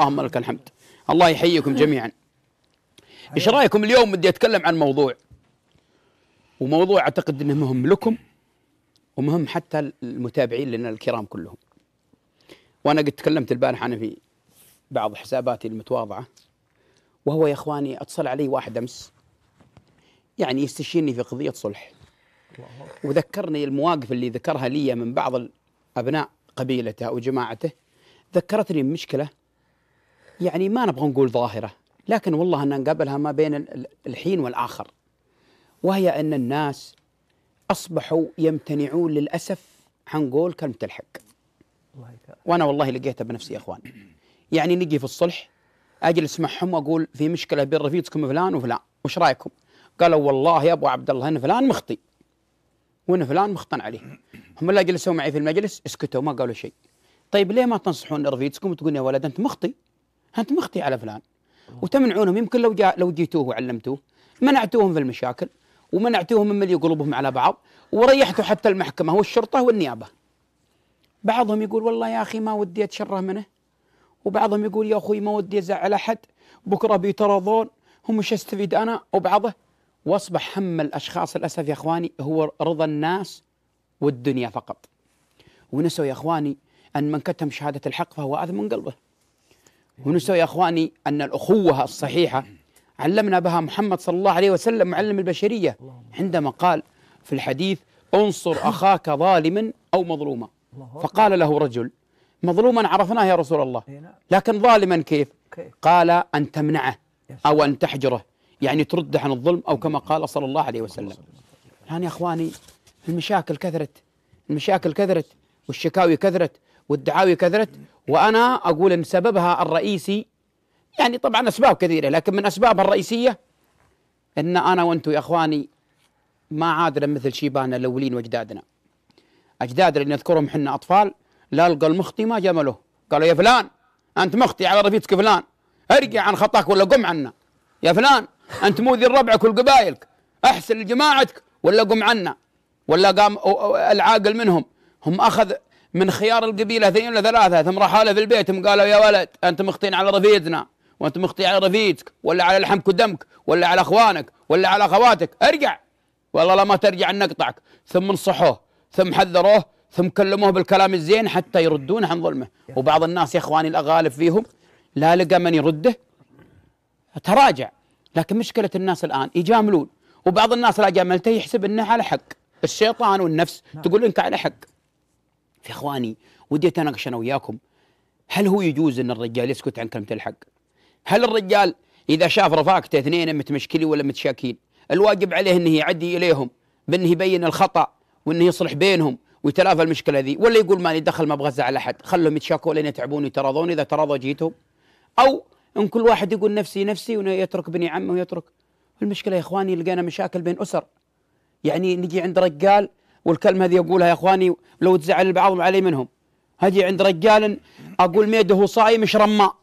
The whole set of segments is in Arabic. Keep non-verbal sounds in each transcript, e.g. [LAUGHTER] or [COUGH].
اللهم لك الحمد الله يحييكم جميعا ايش رايكم اليوم بدي اتكلم عن موضوع وموضوع اعتقد انه مهم لكم ومهم حتى المتابعين لنا الكرام كلهم وانا قد تكلمت البارحه انا في بعض حساباتي المتواضعه وهو يا اخواني اتصل علي واحد امس يعني يستشيرني في قضيه صلح وذكرني المواقف اللي ذكرها لي من بعض ابناء قبيلته او جماعته ذكرتني بمشكله يعني ما نبغى نقول ظاهرة لكن والله أن نقابلها ما بين الحين والآخر وهي أن الناس أصبحوا يمتنعون للأسف عن قول كلمة الحق وأنا والله لقيتها بنفسي يا أخوان يعني نجي في الصلح أجلس معهم وأقول في مشكلة بين رفيقكم فلان وفلان وش رأيكم قالوا والله يا أبو عبد الله أن فلان مخطي وأن فلان مخطن عليه هم اللي جلسوا معي في المجلس اسكتوا ما قالوا شيء طيب ليه ما تنصحون رفيقكم وتقولون يا ولد أنت مخطي انت مخطي على فلان وتمنعونهم يمكن لو جاء لو جيتوه وعلمتوه منعتوهم في المشاكل ومنعتوهم من اللي يقلبهم على بعض وريحتوا حتى المحكمه والشرطه والنيابه بعضهم يقول والله يا اخي ما ودي اتشره منه وبعضهم يقول يا اخوي ما ودي ازعل احد بكره بيترضون هم مش استفيد انا وبعضه واصبح هم الاشخاص للاسف يا اخواني هو رضا الناس والدنيا فقط ونسوا يا اخواني ان من كتم شهاده الحق فهو اثم من قلبه ونسوا يا اخواني ان الاخوه الصحيحه علمنا بها محمد صلى الله عليه وسلم معلم البشريه عندما قال في الحديث انصر اخاك ظالما او مظلوما فقال له رجل مظلوما عرفناه يا رسول الله إيه، نعم. لكن ظالما كيف قال ان تمنعه او ان تحجره يعني ترده عن الظلم او كما قال صلى الله عليه وسلم الان يا اخواني المشاكل كثرت المشاكل كثرت والشكاوي كثرت والدعاوي كثرت وأنا أقول أن سببها الرئيسي يعني طبعا أسباب كثيرة لكن من أسبابها الرئيسية أن أنا وأنتم يا إخواني ما عادنا مثل شيباننا الأولين وأجدادنا أجدادنا اللي نذكرهم حنا أطفال لا لقى المخطي ما جمله قالوا يا فلان أنت مخطي على رفيتك فلان ارجع عن خطاك ولا قم عنا يا فلان أنت موذي لربعك والقبائلك أحسن لجماعتك ولا قم عنا ولا قام العاقل منهم هم أخذ من خيار القبيلة اثنين ولا ثلاثة ثم راح له في البيت ثم قالوا يا ولد أنت مخطين على رفيدنا وأنت مخطي على رفيدك ولا على لحمك ودمك ولا على أخوانك ولا على أخواتك ارجع والله لا ما ترجع نقطعك ثم نصحوه ثم حذروه ثم كلموه بالكلام الزين حتى يردون عن ظلمه وبعض الناس يا إخواني الأغالب فيهم لا لقى من يرده تراجع لكن مشكلة الناس الآن يجاملون وبعض الناس لا جاملته يحسب أنه على حق الشيطان والنفس نعم. تقول أنت على حق في اخواني ودي اتناقش انا وياكم هل هو يجوز ان الرجال يسكت عن كلمه الحق؟ هل الرجال اذا شاف رفاقته اثنين متمشكلين ولا متشاكين الواجب عليه انه يعدي اليهم بانه يبين الخطا وانه يصلح بينهم ويتلافى المشكله ذي ولا يقول مالي دخل ما ابغى على احد خلهم يتشاكوا لين يتعبون ويتراضون اذا تراضوا جيتهم او ان كل واحد يقول نفسي نفسي ويترك بني عمه ويترك المشكله يا اخواني لقينا مشاكل بين اسر يعني نجي عند رجال والكلمة هذه أقولها يا إخواني لو تزعل بعضهم علي منهم هذه عند رجال أقول ميده هو صايم اشرب ماء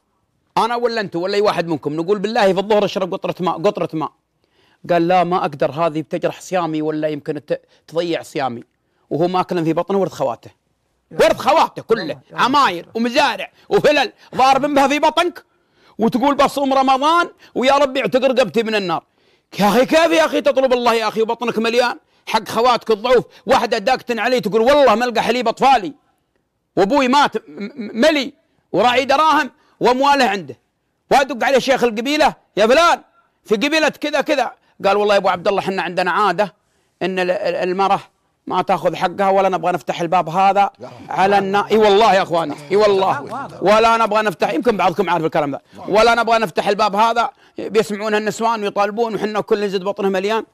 أنا ولا أنتم ولا أي واحد منكم نقول بالله في الظهر اشرب قطرة ماء قطرة ماء قال لا ما أقدر هذه بتجرح صيامي ولا يمكن تضيع صيامي وهو ماكلا في بطنه ورد خواته ورد خواته كله عماير ومزارع وفلل ضارب بها في بطنك وتقول بصوم رمضان ويا ربي اعتق رقبتي من النار يا اخي كيف يا اخي تطلب الله يا اخي وبطنك مليان حق خواتك الضعوف واحدة داكتن علي تقول والله ما القى حليب أطفالي وأبوي مات ملي وراعي دراهم وأمواله عنده وأدق عليه شيخ القبيلة يا فلان في قبيلة كذا كذا قال والله يا أبو عبد الله احنا عندنا عادة أن المرأة ما تاخذ حقها ولا نبغى نفتح الباب هذا على النا اي والله يا اخواني اي والله ولا نبغى نفتح يمكن بعضكم عارف الكلام ذا ولا نبغى نفتح الباب هذا بيسمعونه النسوان ويطالبون وحنا كل نزيد بطنه مليان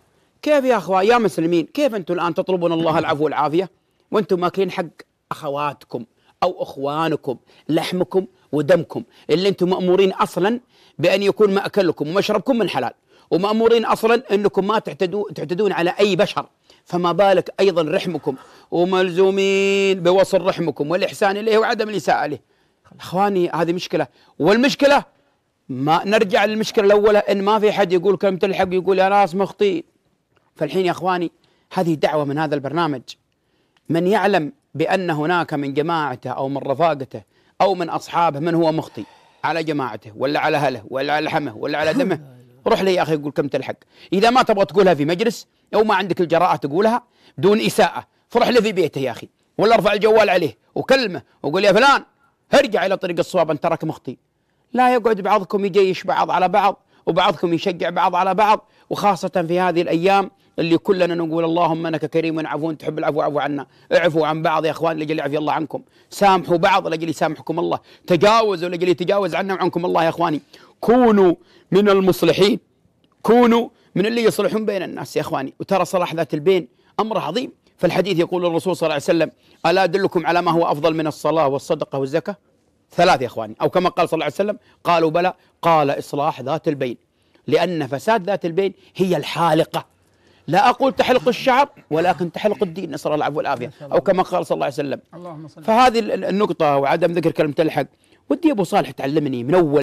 كيف يا اخوان يا مسلمين كيف أنتم الآن تطلبون الله العفو والعافية وأنتم ماكلين حق أخواتكم أو أخوانكم لحمكم ودمكم اللي أنتم مأمورين أصلا بأن يكون مأكلكم ومشربكم من حلال ومأمورين أصلا أنكم ما تعتدون تعتدون على أي بشر فما بالك أيضا رحمكم وملزومين بوصل رحمكم والإحسان إليه وعدم الإساءة له اخواني هذه مشكله والمشكله ما نرجع للمشكله الاولى ان ما في حد يقول كلمه الحق يقول يا ناس مخطئين فالحين يا اخواني هذه دعوه من هذا البرنامج من يعلم بان هناك من جماعته او من رفاقته او من اصحابه من هو مخطي على جماعته ولا على اهله ولا على لحمه ولا على دمه [LAUGHS] روح لي يا اخي قول كم تلحق اذا ما تبغى تقولها في مجلس او ما عندك الجراءه تقولها دون اساءه فرح له في بيته يا اخي ولا ارفع الجوال عليه وكلمه وقول يا فلان ارجع الى طريق الصواب ان تراك مخطي لا يقعد بعضكم يجيش بعض على بعض وبعضكم يشجع بعض على بعض وخاصة في هذه الأيام اللي كلنا نقول اللهم انك كريم عفو تحب العفو عفو عنا، اعفوا عن بعض يا اخوان لاجل يعفي الله عنكم، سامحوا بعض لاجل يسامحكم الله، تجاوزوا لاجل يتجاوز عنا وعنكم الله يا اخواني، كونوا من المصلحين، كونوا من اللي يصلحون بين الناس يا اخواني، وترى صلاح ذات البين امر عظيم، فالحديث يقول الرسول صلى الله عليه وسلم: الا ادلكم على ما هو افضل من الصلاه والصدقه والزكاه؟ ثلاث يا اخواني او كما قال صلى الله عليه وسلم قالوا بلى قال اصلاح ذات البين لان فساد ذات البين هي الحالقه لا اقول تحلق الشعر ولكن تحلق الدين نسال الله العفو والعافيه او كما قال صلى الله عليه وسلم فهذه النقطه وعدم ذكر كلمه الحق ودي ابو صالح تعلمني من اول